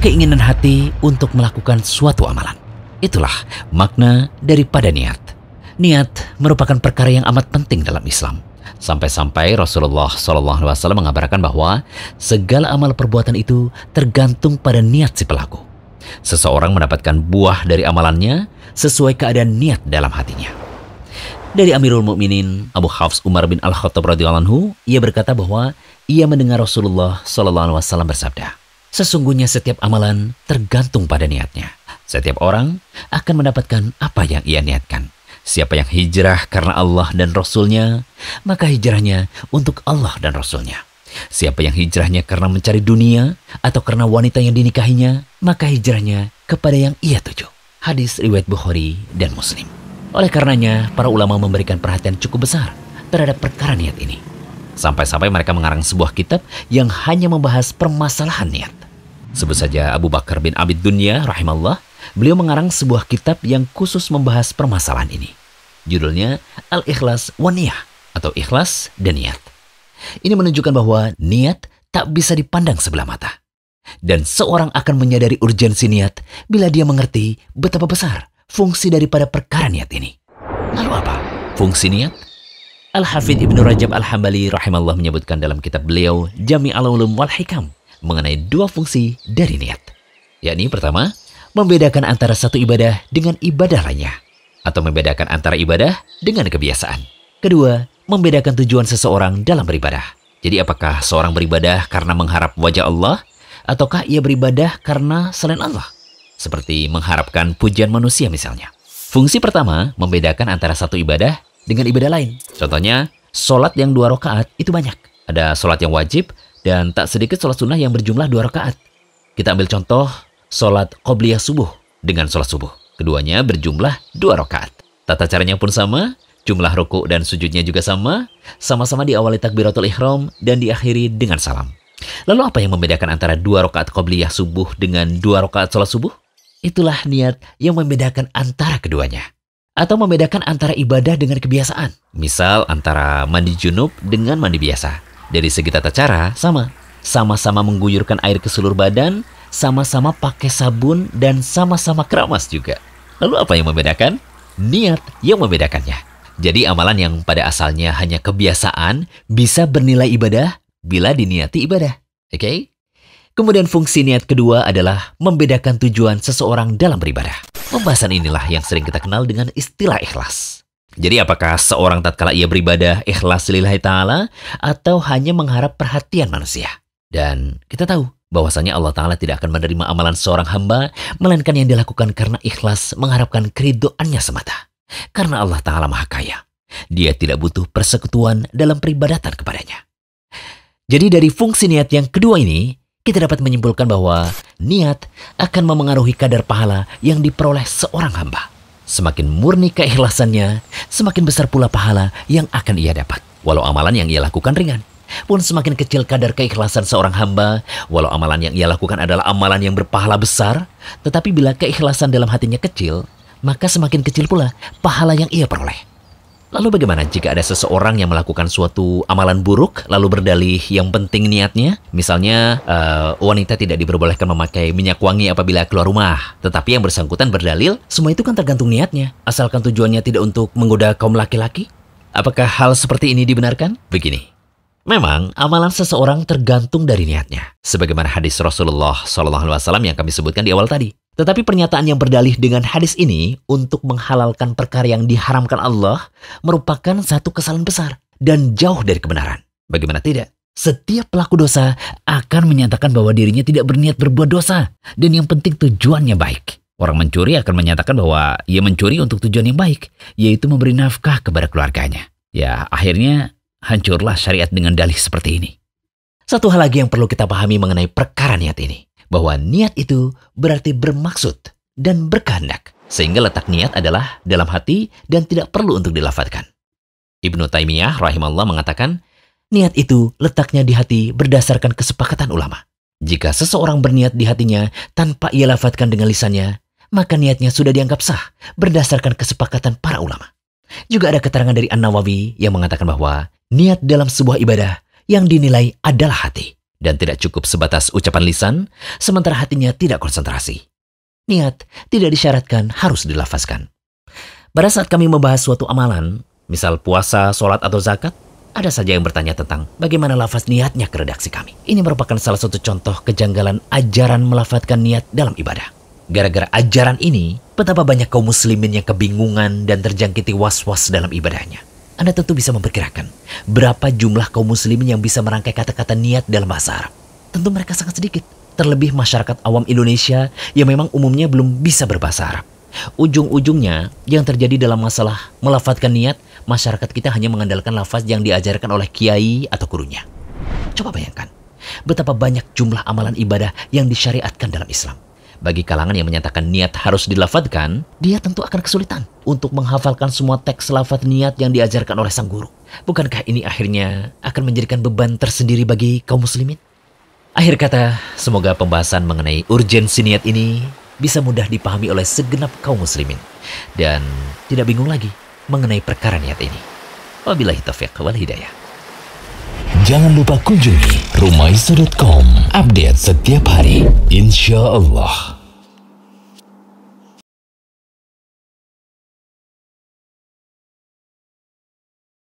keinginan hati untuk melakukan suatu amalan. Itulah makna daripada niat. Niat merupakan perkara yang amat penting dalam Islam. Sampai-sampai Rasulullah SAW mengabarkan bahwa segala amal perbuatan itu tergantung pada niat si pelaku. Seseorang mendapatkan buah dari amalannya sesuai keadaan niat dalam hatinya. Dari Amirul Mukminin Abu Hafs Umar bin Al Khattab radhiyallahu anhu, ia berkata bahwa ia mendengar Rasulullah SAW bersabda, Sesungguhnya setiap amalan tergantung pada niatnya. Setiap orang akan mendapatkan apa yang ia niatkan. Siapa yang hijrah karena Allah dan Rasulnya, maka hijrahnya untuk Allah dan Rasulnya. Siapa yang hijrahnya karena mencari dunia atau karena wanita yang dinikahinya, maka hijrahnya kepada yang ia tuju. Hadis riwayat Bukhari dan Muslim. Oleh karenanya, para ulama memberikan perhatian cukup besar terhadap perkara niat ini. Sampai-sampai mereka mengarang sebuah kitab yang hanya membahas permasalahan niat. Sebut saja Abu Bakar bin Abid Dunya rahimallah, beliau mengarang sebuah kitab yang khusus membahas permasalahan ini. Judulnya Al-Ikhlas wa atau Ikhlas dan Niat. Ini menunjukkan bahwa niat tak bisa dipandang sebelah mata. Dan seorang akan menyadari urgensi niat bila dia mengerti betapa besar fungsi daripada perkara niat ini. Lalu apa? Fungsi niat? Al-Hafidh ibn Rajab Al-Hambali rahimahullah menyebutkan dalam kitab beliau Jami' al-Ulum wal-Hikam mengenai dua fungsi dari niat. Yakni pertama, membedakan antara satu ibadah dengan ibadah lainnya. Atau membedakan antara ibadah dengan kebiasaan. Kedua, membedakan tujuan seseorang dalam beribadah. Jadi apakah seorang beribadah karena mengharap wajah Allah ataukah ia beribadah karena selain Allah? Seperti mengharapkan pujian manusia misalnya. Fungsi pertama, membedakan antara satu ibadah dengan ibadah lain. Contohnya, sholat yang dua rakaat itu banyak. Ada sholat yang wajib, dan tak sedikit sholat sunnah yang berjumlah dua rakaat. Kita ambil contoh sholat qobliyah subuh dengan sholat subuh. Keduanya berjumlah dua rakaat. Tata caranya pun sama, jumlah ruku dan sujudnya juga sama, sama-sama diawali takbiratul ihram dan diakhiri dengan salam. Lalu apa yang membedakan antara dua rakaat qobliyah subuh dengan dua rakaat sholat subuh? Itulah niat yang membedakan antara keduanya. Atau membedakan antara ibadah dengan kebiasaan. Misal antara mandi junub dengan mandi biasa. Dari segi tata cara, sama. Sama-sama mengguyurkan air ke seluruh badan, sama-sama pakai sabun, dan sama-sama keramas juga. Lalu apa yang membedakan? Niat yang membedakannya. Jadi amalan yang pada asalnya hanya kebiasaan bisa bernilai ibadah bila diniati ibadah. Oke? Okay? Kemudian fungsi niat kedua adalah membedakan tujuan seseorang dalam beribadah. Pembahasan inilah yang sering kita kenal dengan istilah ikhlas. Jadi apakah seorang tatkala ia beribadah ikhlas lillahi ta'ala atau hanya mengharap perhatian manusia? Dan kita tahu bahwasanya Allah Ta'ala tidak akan menerima amalan seorang hamba, melainkan yang dilakukan karena ikhlas mengharapkan keridoannya semata. Karena Allah Ta'ala maha kaya. Dia tidak butuh persekutuan dalam peribadatan kepadanya. Jadi dari fungsi niat yang kedua ini, kita dapat menyimpulkan bahwa niat akan memengaruhi kadar pahala yang diperoleh seorang hamba. Semakin murni keikhlasannya, semakin besar pula pahala yang akan ia dapat. Walau amalan yang ia lakukan ringan, pun semakin kecil kadar keikhlasan seorang hamba. Walau amalan yang ia lakukan adalah amalan yang berpahala besar, tetapi bila keikhlasan dalam hatinya kecil, maka semakin kecil pula pahala yang ia peroleh. Lalu bagaimana jika ada seseorang yang melakukan suatu amalan buruk lalu berdalih yang penting niatnya? Misalnya uh, wanita tidak diperbolehkan memakai minyak wangi apabila keluar rumah, tetapi yang bersangkutan berdalil semua itu kan tergantung niatnya, asalkan tujuannya tidak untuk menggoda kaum laki-laki. Apakah hal seperti ini dibenarkan? Begini. Memang amalan seseorang tergantung dari niatnya, sebagaimana hadis Rasulullah SAW yang kami sebutkan di awal tadi. Tetapi pernyataan yang berdalih dengan hadis ini untuk menghalalkan perkara yang diharamkan Allah merupakan satu kesalahan besar dan jauh dari kebenaran. Bagaimana tidak? Setiap pelaku dosa akan menyatakan bahwa dirinya tidak berniat berbuat dosa dan yang penting tujuannya baik. Orang mencuri akan menyatakan bahwa ia mencuri untuk tujuan yang baik, yaitu memberi nafkah kepada keluarganya. Ya, akhirnya hancurlah syariat dengan dalih seperti ini. Satu hal lagi yang perlu kita pahami mengenai perkara niat ini bahwa niat itu berarti bermaksud dan berkehendak. Sehingga letak niat adalah dalam hati dan tidak perlu untuk dilafatkan. Ibnu Taimiyah rahimahullah mengatakan, niat itu letaknya di hati berdasarkan kesepakatan ulama. Jika seseorang berniat di hatinya tanpa ia lafatkan dengan lisannya, maka niatnya sudah dianggap sah berdasarkan kesepakatan para ulama. Juga ada keterangan dari An-Nawawi yang mengatakan bahwa niat dalam sebuah ibadah yang dinilai adalah hati dan tidak cukup sebatas ucapan lisan, sementara hatinya tidak konsentrasi. Niat tidak disyaratkan harus dilafaskan. Pada saat kami membahas suatu amalan, misal puasa, sholat, atau zakat, ada saja yang bertanya tentang bagaimana lafaz niatnya ke redaksi kami. Ini merupakan salah satu contoh kejanggalan ajaran melafatkan niat dalam ibadah. Gara-gara ajaran ini, betapa banyak kaum muslimin yang kebingungan dan terjangkiti was-was dalam ibadahnya. Anda tentu bisa memperkirakan berapa jumlah kaum muslimin yang bisa merangkai kata-kata niat dalam bahasa Arab. Tentu mereka sangat sedikit, terlebih masyarakat awam Indonesia yang memang umumnya belum bisa berbahasa Arab. Ujung-ujungnya yang terjadi dalam masalah melafatkan niat, masyarakat kita hanya mengandalkan lafaz yang diajarkan oleh kiai atau gurunya. Coba bayangkan, betapa banyak jumlah amalan ibadah yang disyariatkan dalam Islam bagi kalangan yang menyatakan niat harus dilafadkan, dia tentu akan kesulitan untuk menghafalkan semua teks lafad niat yang diajarkan oleh sang guru. Bukankah ini akhirnya akan menjadikan beban tersendiri bagi kaum muslimin? Akhir kata, semoga pembahasan mengenai urgensi niat ini bisa mudah dipahami oleh segenap kaum muslimin dan tidak bingung lagi mengenai perkara niat ini. Wabillahi taufiq wal hidayah. Jangan lupa kunjungi rumaisa.com. Update setiap hari. Insya Allah.